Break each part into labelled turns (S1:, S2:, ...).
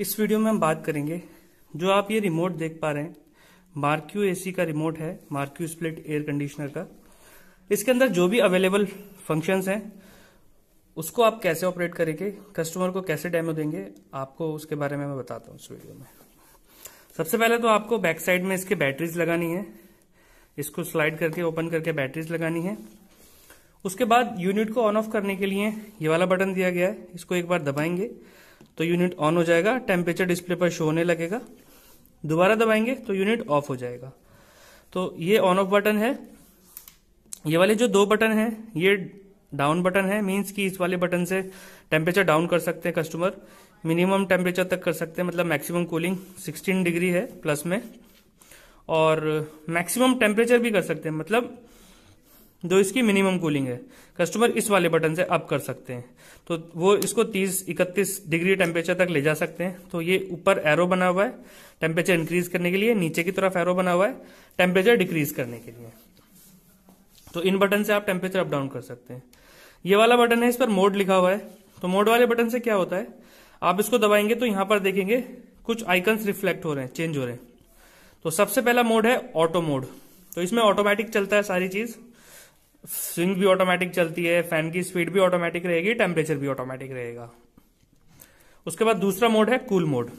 S1: इस वीडियो में हम बात करेंगे जो आप ये रिमोट देख पा रहे हैं मार्क्यू एसी का रिमोट है मार्क्यू स्प्लिट एयर कंडीशनर का इसके अंदर जो भी अवेलेबल फंक्शंस हैं उसको आप कैसे ऑपरेट करेंगे कस्टमर को कैसे डेमो देंगे आपको उसके बारे में मैं बताता हूँ इस वीडियो में सबसे पहले तो आपको बैक साइड में इसके बैटरीज लगानी है इसको स्लाइड करके ओपन करके बैटरीज लगानी है उसके बाद यूनिट को ऑन ऑफ करने के लिए ये वाला बटन दिया गया है इसको एक बार दबाएंगे तो यूनिट ऑन हो जाएगा टेम्परेचर डिस्प्ले पर शो होने लगेगा दोबारा दबाएंगे तो यूनिट ऑफ हो जाएगा तो ये ऑन ऑफ बटन है ये वाले जो दो बटन है ये डाउन बटन है मीन्स कि इस वाले बटन से टेम्परेचर डाउन कर सकते हैं कस्टमर मिनिमम टेम्परेचर तक कर सकते हैं मतलब मैक्सिमम कूलिंग 16 डिग्री है प्लस में और मैक्सिमम टेम्परेचर भी कर सकते हैं मतलब जो इसकी मिनिमम कूलिंग है कस्टमर इस वाले बटन से अप कर सकते हैं तो वो इसको 30 31 डिग्री टेम्परेचर तक ले जा सकते हैं तो ये ऊपर एरो बना हुआ है टेम्परेचर इंक्रीज करने के लिए नीचे की तरफ एरो बना हुआ है टेम्परेचर डिक्रीज करने के लिए तो इन बटन से आप टेम्परेचर अप डाउन कर सकते हैं ये वाला बटन है इस पर मोड लिखा हुआ है तो मोड वाले बटन से क्या होता है आप इसको दबाएंगे तो यहां पर देखेंगे कुछ आइकन्स रिफ्लेक्ट हो रहे हैं चेंज हो रहे हैं तो सबसे पहला मोड है ऑटो मोड तो इसमें ऑटोमेटिक चलता है सारी चीज़ स्विंग भी ऑटोमेटिक चलती है फैन की स्पीड भी ऑटोमेटिक रहेगी टेम्परेचर भी ऑटोमेटिक रहेगा उसके बाद दूसरा मोड है कूल मोड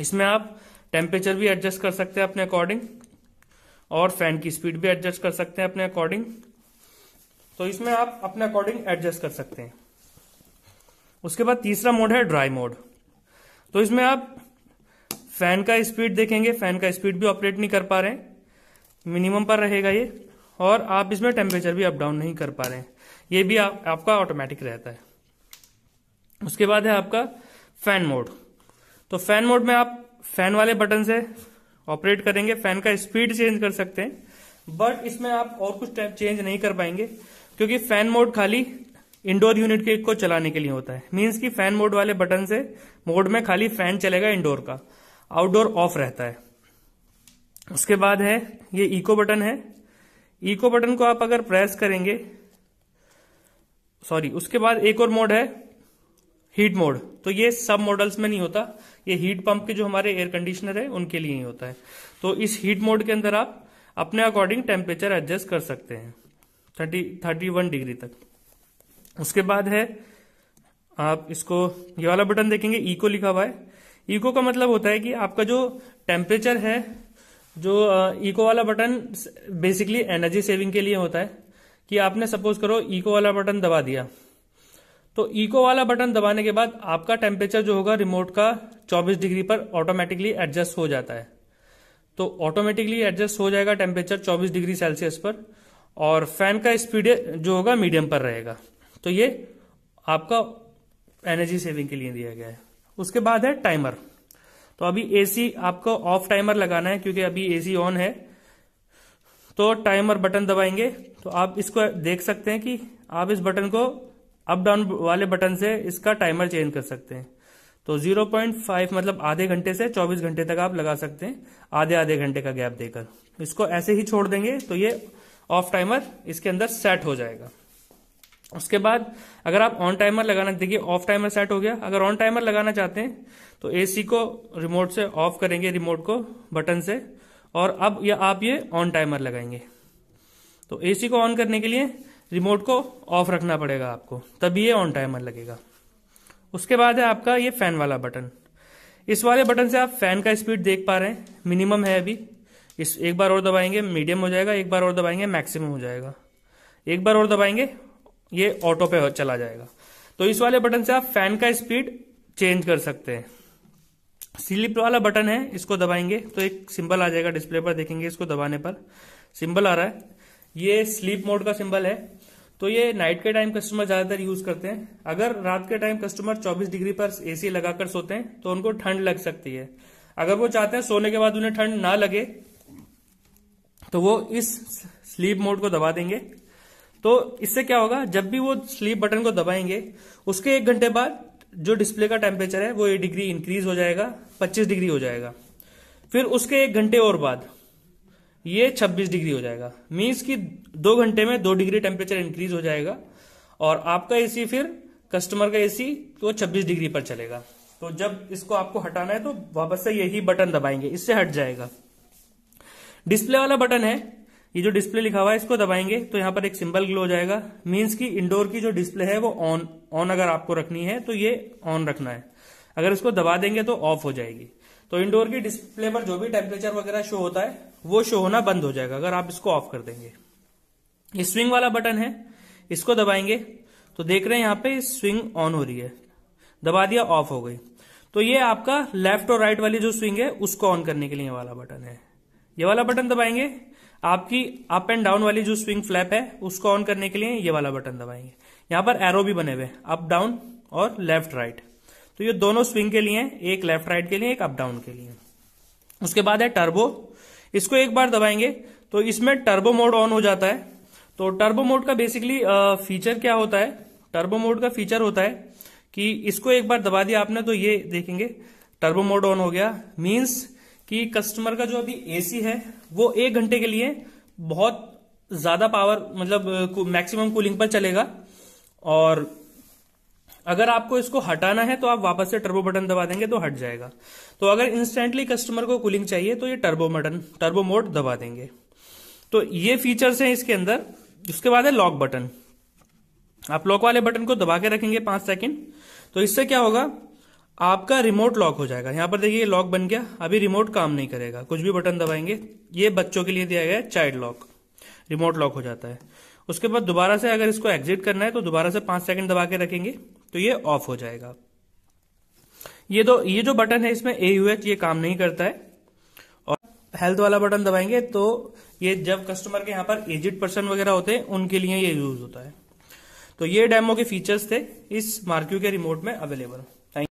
S1: इसमें आप टेम्परेचर भी एडजस्ट कर सकते हैं अपने अकॉर्डिंग और फैन की स्पीड भी एडजस्ट कर सकते हैं अपने अकॉर्डिंग तो इसमें आप अपने अकॉर्डिंग एडजस्ट कर सकते हैं उसके बाद तीसरा मोड है ड्राई मोड तो इसमें आप फैन का स्पीड देखेंगे फैन का स्पीड भी ऑपरेट नहीं कर पा रहे मिनिमम पर रहेगा ये और आप इसमें टेम्परेचर भी अप डाउन नहीं कर पा रहे हैं ये भी आप, आपका ऑटोमेटिक रहता है उसके बाद है आपका फैन मोड तो फैन मोड में आप फैन वाले बटन से ऑपरेट करेंगे फैन का स्पीड चेंज कर सकते हैं बट इसमें आप और कुछ टाइप चेंज नहीं कर पाएंगे क्योंकि फैन मोड खाली इंडोर यूनिट के को चलाने के लिए होता है मीन्स कि फैन मोड वाले बटन से मोड में खाली फैन चलेगा इंडोर का आउटडोर ऑफ रहता है उसके बाद है ये इको बटन है इको बटन को आप अगर प्रेस करेंगे सॉरी उसके बाद एक और मोड है हीट मोड तो ये सब मॉडल्स में नहीं होता ये हीट पंप के जो हमारे एयर कंडीशनर है उनके लिए ही होता है तो इस हीट मोड के अंदर आप अपने अकॉर्डिंग टेम्परेचर एडजस्ट कर सकते हैं थर्टी थर्टी वन डिग्री तक उसके बाद है आप इसको ये वाला बटन देखेंगे इको लिखा हुआ है इको का मतलब होता है कि आपका जो टेम्परेचर है जो इको वाला बटन बेसिकली एनर्जी सेविंग के लिए होता है कि आपने सपोज करो इको वाला बटन दबा दिया तो इको वाला बटन दबाने के बाद आपका टेम्परेचर जो होगा रिमोट का 24 डिग्री पर ऑटोमेटिकली एडजस्ट हो जाता है तो ऑटोमेटिकली एडजस्ट हो जाएगा टेम्परेचर 24 डिग्री सेल्सियस पर और फैन का स्पीड जो होगा मीडियम पर रहेगा तो ये आपका एनर्जी सेविंग के लिए दिया गया है उसके बाद है टाइमर तो अभी एसी आपको ऑफ टाइमर लगाना है क्योंकि अभी एसी ऑन है तो टाइमर बटन दबाएंगे तो आप इसको देख सकते हैं कि आप इस बटन को अप डाउन वाले बटन से इसका टाइमर चेंज कर सकते हैं तो 0.5 मतलब आधे घंटे से 24 घंटे तक आप लगा सकते हैं आधे आधे घंटे का गैप देकर इसको ऐसे ही छोड़ देंगे तो ये ऑफ टाइमर इसके अंदर सेट हो जाएगा उसके बाद अगर आप ऑन टाइमर लगाना देखिए ऑफ टाइमर सेट हो गया अगर ऑन टाइमर लगाना चाहते हैं तो एसी को रिमोट से ऑफ करेंगे रिमोट को बटन से और अब या आप ये ऑन टाइमर लगाएंगे तो एसी को ऑन करने के लिए रिमोट को ऑफ रखना पड़ेगा आपको तभी ये ऑन टाइमर लगेगा उसके बाद है आपका ये फैन वाला बटन इस वाले बटन से आप फैन का स्पीड देख पा रहे हैं मिनिमम है अभी इस एक बार और दबाएंगे मीडियम हो जाएगा एक बार और दबाएंगे मैक्सिमम हो जाएगा एक बार और दबाएंगे ये ऑटो पे चला जाएगा तो इस वाले बटन से आप फैन का स्पीड चेंज कर सकते हैं स्लिप वाला बटन है इसको दबाएंगे तो एक सिंबल आ जाएगा डिस्प्ले पर देखेंगे इसको दबाने पर सिंबल आ रहा है ये स्लीप मोड का सिंबल है तो ये नाइट के टाइम कस्टमर ज्यादातर यूज करते हैं अगर रात के टाइम कस्टमर 24 डिग्री पर एसी लगाकर सोते हैं तो उनको ठंड लग सकती है अगर वो चाहते हैं सोने के बाद उन्हें ठंड ना लगे तो वो इस स्लीप मोड को दबा देंगे तो इससे क्या होगा जब भी वो स्लीप बटन को दबाएंगे उसके एक घंटे बाद जो डिस्प्ले का टेम्परेचर है वो एक डिग्री इंक्रीज हो जाएगा 25 डिग्री हो जाएगा फिर उसके एक घंटे और बाद ये 26 डिग्री हो जाएगा मीन्स कि दो घंटे में दो डिग्री टेम्परेचर इंक्रीज हो जाएगा और आपका एसी फिर कस्टमर का एसी तो 26 डिग्री पर चलेगा तो जब इसको आपको हटाना है तो वापस से यही बटन दबाएंगे इससे हट जाएगा डिस्प्ले वाला बटन है ये जो डिस्प्ले लिखा हुआ है इसको दबाएंगे तो यहाँ पर एक सिंबल ग्लो हो जाएगा मीन्स की इंडोर की जो डिस्प्ले है वो ऑन ऑन अगर आपको रखनी है तो ये ऑन रखना है अगर इसको दबा देंगे तो ऑफ हो जाएगी तो इंडोर की डिस्प्ले पर जो भी टेम्परेचर वगैरह शो होता है वो शो होना बंद हो जाएगा अगर आप इसको ऑफ कर देंगे ये स्विंग वाला बटन है इसको दबाएंगे तो देख रहे हैं यहाँ पे स्विंग ऑन हो रही है दबा दिया ऑफ हो गई तो ये आपका लेफ्ट और राइट वाली जो स्विंग है उसको ऑन करने के लिए वाला बटन है ये वाला बटन दबाएंगे आपकी अप एंड डाउन वाली जो स्विंग फ्लैप है उसको ऑन करने के लिए ये वाला बटन दबाएंगे यहां पर एरो भी बने हुए अप डाउन और लेफ्ट राइट तो ये दोनों स्विंग के लिए एक लेफ्ट राइट के लिए एक अप डाउन के लिए उसके बाद है टर्बो इसको एक बार दबाएंगे तो इसमें टर्बो मोड ऑन हो जाता है तो टर्बो मोड का बेसिकली फीचर क्या होता है टर्बो मोड का फीचर होता है कि इसको एक बार दबा दिया आपने तो ये देखेंगे टर्बो मोड ऑन हो गया मीन्स कि कस्टमर का जो अभी एसी है वो एक घंटे के लिए बहुत ज्यादा पावर मतलब मैक्सिमम कूलिंग पर चलेगा और अगर आपको इसको हटाना है तो आप वापस से टर्बो बटन दबा देंगे तो हट जाएगा तो अगर इंस्टेंटली कस्टमर को कूलिंग चाहिए तो ये टर्बो बटन टर्बो मोड दबा देंगे तो ये फीचर्स हैं इसके अंदर उसके बाद है लॉक बटन आप लॉक वाले बटन को दबा के रखेंगे पांच सेकंड तो इससे क्या होगा आपका रिमोट लॉक हो जाएगा यहाँ पर देखिए लॉक बन गया अभी रिमोट काम नहीं करेगा कुछ भी बटन दबाएंगे ये बच्चों के लिए दिया गया है चाइल्ड लॉक रिमोट लॉक हो जाता है उसके बाद दोबारा से अगर इसको एग्जिट करना है तो दोबारा से पांच सेकंड दबा के रखेंगे तो ये ऑफ हो जाएगा ये दो ये जो बटन है इसमें ए यू एच ये काम नहीं करता है और हेल्थ वाला बटन दबाएंगे तो ये जब कस्टमर के यहाँ पर एजिड पर्सन वगैरह होते हैं उनके लिए ये यूज होता है तो ये डेमो के फीचर्स थे इस मार्क्यू के रिमोट में अवेलेबल